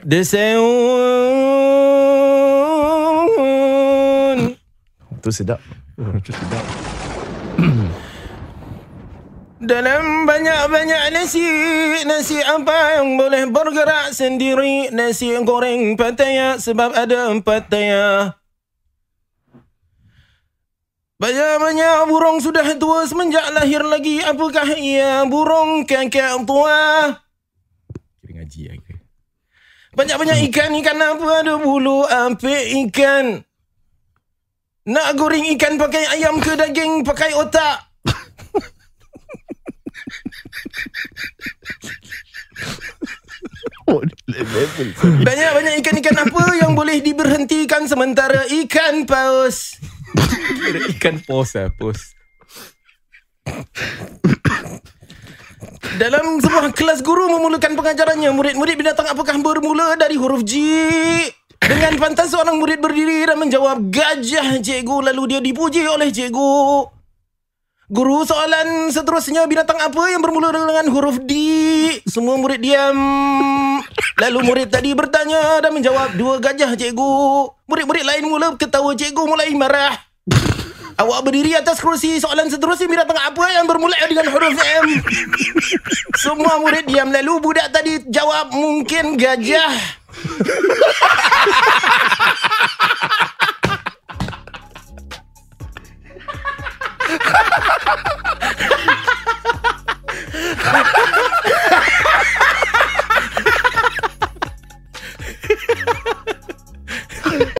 Desaun. Tu sedap. Oh, tu sedap. Dalam banyak-banyak nasi Nasi apa yang boleh bergerak sendiri Nasi goreng pataya Sebab ada pataya Banyak-banyak burung sudah tua Semenjak lahir lagi Apakah ia burung kakek tua Kira ngaji ya banyak-banyak ikan, ikan apa ada bulu ampik ikan. Nak goreng ikan pakai ayam ke daging pakai otak? Oh, Banyak-banyak ikan-ikan apa yang boleh diberhentikan sementara ikan paus? ikan paus ya paus. Dalam sebuah kelas guru memulakan pengajarannya, murid-murid binatang apakah bermula dari huruf G? Dengan pantas seorang murid berdiri dan menjawab gajah cikgu lalu dia dipuji oleh cikgu. Guru soalan seterusnya binatang apa yang bermula dengan huruf D? Semua murid diam. Lalu murid tadi bertanya dan menjawab dua gajah cikgu. Murid-murid lain mula ketawa cikgu mulai marah. Awak berdiri atas kerusi. Soalan seterusnya Mira tengah apa yang bermula dengan huruf M? Semua murid diam. Lalu budak tadi jawab mungkin gajah. Ha ha ha!